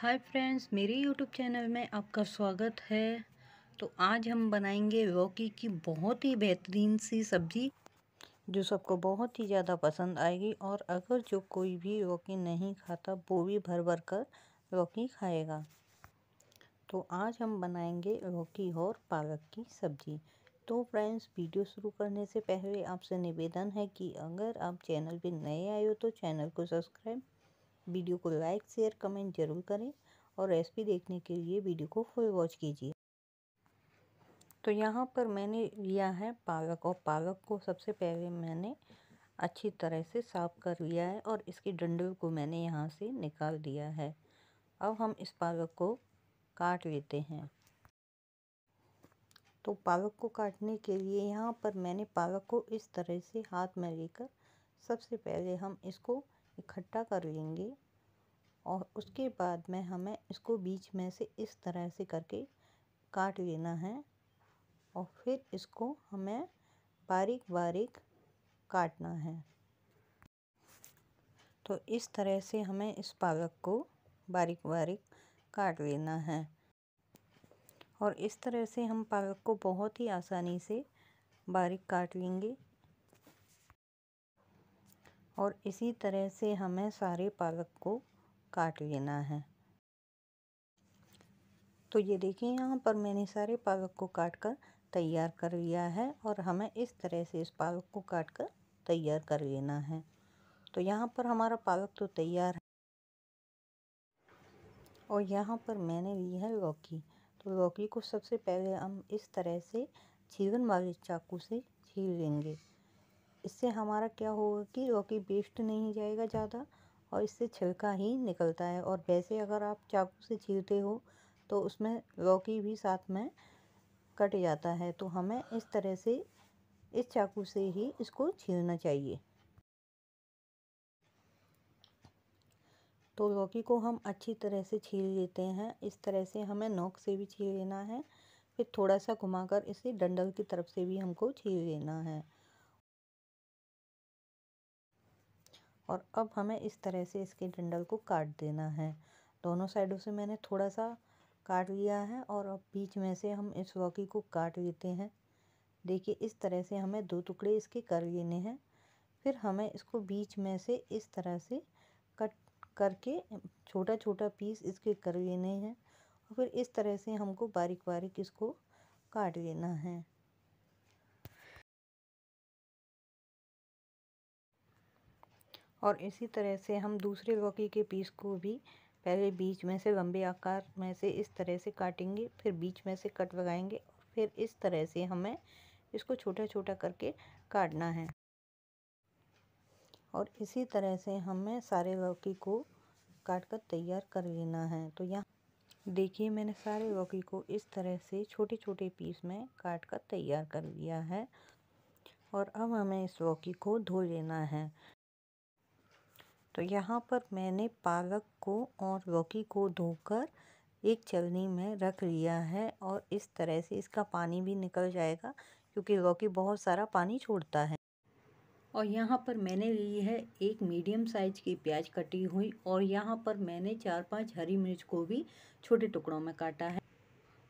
हाय friends मेरे YouTube channel में आपका स्वागत है तो आज हम बनाएंगे लौकी की बहुत ही बेहतरीन सी सब्ज़ी जो सबको बहुत ही ज़्यादा पसंद आएगी और अगर जो कोई भी लौकी नहीं खाता वो भी भर भर कर लौकी खाएगा तो आज हम बनाएंगे लौकी और पालक की सब्ज़ी तो फ्रेंड्स वीडियो शुरू करने से पहले आपसे निवेदन है कि अगर आप चैनल पर नए आए हो तो चैनल को सब्सक्राइब वीडियो को लाइक शेयर कमेंट जरूर करें और रेसिपी देखने के लिए वीडियो को फुल वॉच कीजिए तो यहाँ पर मैंने लिया है पालक और पालक को सबसे पहले मैंने अच्छी तरह से साफ़ कर लिया है और इसके डंडल को मैंने यहाँ से निकाल दिया है अब हम इस पालक को काट लेते हैं तो पालक को काटने के लिए यहाँ पर मैंने पालक को इस तरह से हाथ में लेकर सबसे पहले हम इसको इकट्ठा कर लेंगे और उसके बाद में हमें इसको बीच में से इस तरह से करके काट लेना है और फिर इसको हमें बारीक बारीक काटना है तो इस तरह से हमें इस पालक को बारीक बारीक काट लेना है और इस तरह से हम पालक को बहुत ही आसानी से बारीक काट लेंगे और इसी तरह से हमें सारे पालक को काट लेना है तो ये देखिए यहाँ पर मैंने सारे पालक को काट कर तैयार कर लिया है और हमें इस तरह से इस पालक को काट कर तैयार कर लेना है तो यहाँ पर हमारा पालक तो तैयार है और यहाँ पर मैंने ली है लौकी तो लौकी को सबसे पहले हम इस तरह से छीलन वाले चाकू से छील लेंगे इससे हमारा क्या होगा कि लौकी वेस्ट नहीं जाएगा ज़्यादा और इससे छिलका ही निकलता है और वैसे अगर आप चाकू से छीलते हो तो उसमें लौकी भी साथ में कट जाता है तो हमें इस तरह से इस चाकू से ही इसको छीलना चाहिए तो लौकी को हम अच्छी तरह से छील लेते हैं इस तरह से हमें नोक से भी छील लेना है फिर थोड़ा सा घुमाकर इसे डंडल की तरफ से भी हमको छील लेना है और अब हमें इस तरह से इसके डंडल को काट देना है दोनों साइडों से मैंने थोड़ा सा काट लिया है और अब बीच में से हम इस वॉकी को काट लेते हैं देखिए इस तरह से हमें दो टुकड़े इसके कर लेने हैं फिर हमें इसको बीच में से इस तरह से कट करके छोटा छोटा पीस इसके कर लेने हैं और फिर इस तरह से हमको बारीक बारीक इसको काट लेना है और इसी तरह से हम दूसरे लौकी के पीस को भी पहले बीच में से लंबे आकार में से इस तरह से काटेंगे फिर बीच में से कट लगाएंगे फिर इस तरह से हमें इसको छोटा छोटा करके काटना है और इसी तरह से हमें सारे लौकी को काट कर तैयार कर लेना है तो यहाँ देखिए मैंने सारे लौकी को इस तरह से छोटे छोटे पीस में काट कर तैयार कर लिया है और अब हमें इस लौकी को धो लेना है तो यहाँ पर मैंने पालक को और लौकी को धोकर एक चलनी में रख लिया है और इस तरह से इसका पानी भी निकल जाएगा क्योंकि लौकी बहुत सारा पानी छोड़ता है और यहाँ पर मैंने ली है एक मीडियम साइज़ की प्याज कटी हुई और यहाँ पर मैंने चार पांच हरी मिर्च को भी छोटे टुकड़ों में काटा है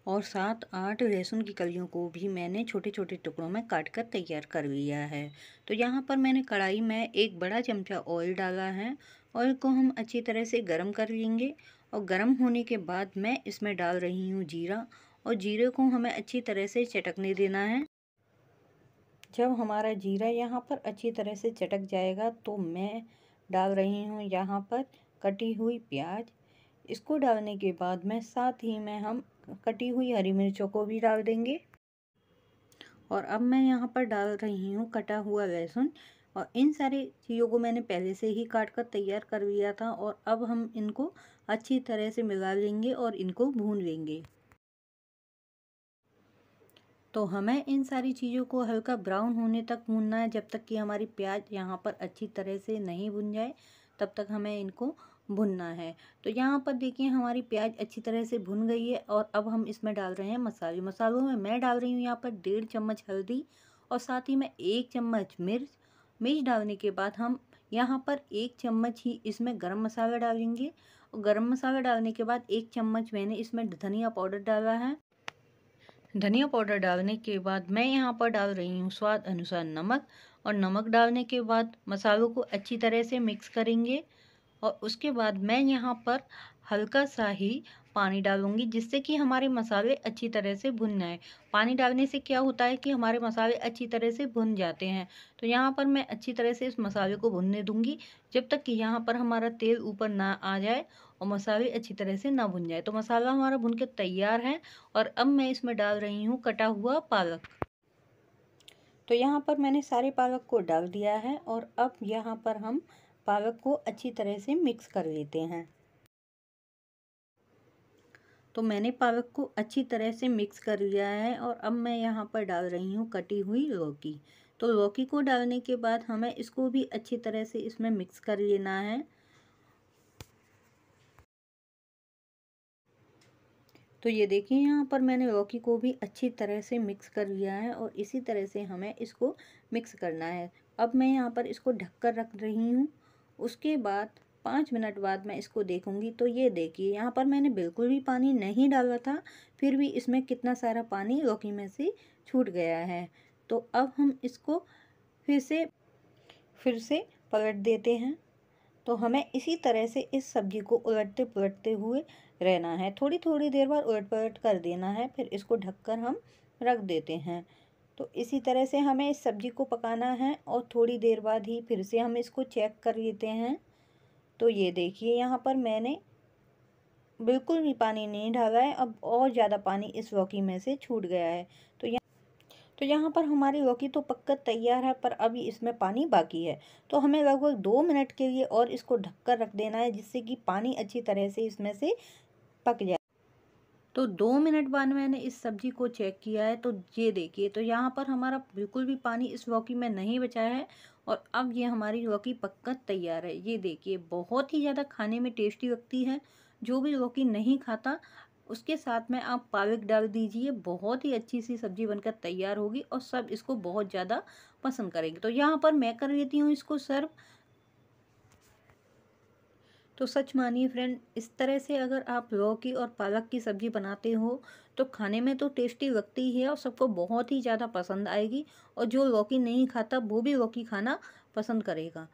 और सात आठ लहसुन की कलियों को भी मैंने छोटे छोटे टुकड़ों में काट कर तैयार कर लिया है तो यहाँ पर मैंने कढ़ाई में एक बड़ा चमचा ऑयल डाला है ऑयल को हम अच्छी तरह से गर्म कर लेंगे और गर्म होने के बाद मैं इसमें डाल रही हूँ जीरा और जीरे को हमें अच्छी तरह से चटकने देना है जब हमारा जीरा यहाँ पर अच्छी तरह से चटक जाएगा तो मैं डाल रही हूँ यहाँ पर कटी हुई प्याज इसको डालने के बाद में साथ ही में हम कटी हुई हरी मिर्चों को भी डाल देंगे और अब मैं यहाँ पर डाल रही हूँ कटा हुआ लहसुन और इन सारी चीज़ों को मैंने पहले से ही काट कर तैयार कर लिया था और अब हम इनको अच्छी तरह से मिला लेंगे और इनको भून लेंगे तो हमें इन सारी चीज़ों को हल्का ब्राउन होने तक भूनना है जब तक कि हमारी प्याज यहाँ पर अच्छी तरह से नहीं भुन जाए तब तक हमें इनको भुनना है तो यहाँ पर देखिए हमारी प्याज अच्छी तरह से भुन गई है और अब हम इसमें डाल रहे हैं मसाले मसालों में मैं डाल रही हूँ यहाँ पर डेढ़ चम्मच हल्दी और साथ ही में एक चम्मच मिर्च मिर्च डालने के बाद हम यहाँ पर एक चम्मच ही इसमें गरम मसाला डालेंगे और गरम मसाला डालने के बाद एक चम्मच मैंने इसमें धनिया पाउडर डाला है धनिया पाउडर डालने के बाद मैं यहाँ पर डाल रही हूँ स्वाद अनुसार नमक और नमक डालने के बाद मसालों को अच्छी तरह से मिक्स करेंगे और उसके बाद मैं यहाँ पर हल्का सा ही पानी डालूंगी जिससे कि हमारे मसाले अच्छी तरह से भुन जाए पानी डालने से क्या होता है कि हमारे मसाले अच्छी तरह से भुन जाते हैं तो यहाँ पर मैं अच्छी तरह से इस मसाले को भुनने दूंगी जब तक कि यहाँ पर हमारा तेल ऊपर ना आ जाए और मसाले अच्छी तरह से ना भुन जाए तो मसाला हमारा भुन के तैयार है और अब मैं इसमें डाल रही हूँ कटा हुआ पालक तो यहाँ पर मैंने सारे पालक को डाल दिया है और अब यहाँ पर हम पालक को अच्छी तरह से मिक्स कर लेते हैं तो मैंने पालक को अच्छी तरह से मिक्स कर लिया है और अब मैं यहाँ पर डाल रही हूँ कटी हुई लौकी तो लौकी को डालने के बाद हमें इसको भी अच्छी तरह से इसमें मिक्स कर लेना है तो ये देखिए यहाँ पर मैंने लौकी को भी अच्छी तरह से मिक्स कर लिया है और इसी तरह से हमें इसको मिक्स करना है अब मैं यहाँ पर इसको ढककर रख रही हूँ उसके बाद पाँच मिनट बाद मैं इसको देखूंगी तो ये देखिए यहाँ पर मैंने बिल्कुल भी पानी नहीं डाला था फिर भी इसमें कितना सारा पानी लौकी में से छूट गया है तो अब हम इसको फिर से फिर से पलट देते हैं तो हमें इसी तरह से इस सब्जी को उलटते पलटते हुए रहना है थोड़ी थोड़ी देर बाद उलट पलट कर देना है फिर इसको ढककर हम रख देते हैं तो इसी तरह से हमें इस सब्ज़ी को पकाना है और थोड़ी देर बाद ही फिर से हम इसको चेक कर लेते हैं तो ये देखिए यहाँ पर मैंने बिल्कुल भी पानी नहीं ढाला है अब और ज़्यादा पानी इस वॉकी में से छूट गया है तो यहाँ तो यहाँ पर हमारी लौकी तो पककर तैयार है पर अभी इसमें पानी बाकी है तो हमें लगभग दो मिनट के लिए और इसको ढककर रख देना है जिससे कि पानी अच्छी तरह से इसमें से पक जाए तो दो मिनट बाद मैंने इस सब्जी को चेक किया है तो ये देखिए तो यहाँ पर हमारा बिल्कुल भी पानी इस वॉकी में नहीं बचा है और अब ये हमारी लौकी पक्कर तैयार है ये देखिए बहुत ही ज़्यादा खाने में टेस्टी लगती है जो भी लौकी नहीं खाता उसके साथ में आप पालक डाल दीजिए बहुत ही अच्छी सी सब्ज़ी बनकर तैयार होगी और सब इसको बहुत ज़्यादा पसंद करेंगे तो यहाँ पर मैं कर लेती हूँ इसको सर्व तो सच मानिए फ्रेंड इस तरह से अगर आप लौकी और पालक की सब्ज़ी बनाते हो तो खाने में तो टेस्टी लगती है और सबको बहुत ही ज़्यादा पसंद आएगी और जो लौकी नहीं खाता वो भी लौकी खाना पसंद करेगा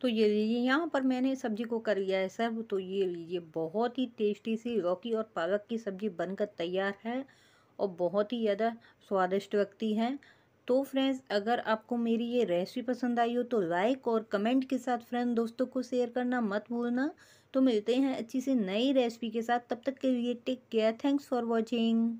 तो ये लीजिए यहाँ पर मैंने सब्ज़ी को कर लिया है सर्व तो ये लीजिए बहुत ही टेस्टी सी लौकी और पालक की सब्ज़ी बनकर तैयार है और बहुत ही ज़्यादा स्वादिष्ट लगती है तो फ्रेंड्स अगर आपको मेरी ये रेसिपी पसंद आई हो तो लाइक और कमेंट के साथ फ्रेंड दोस्तों को शेयर करना मत भूलना तो मिलते हैं अच्छी से नई रेसिपी के साथ तब तक के लिए take care thanks for watching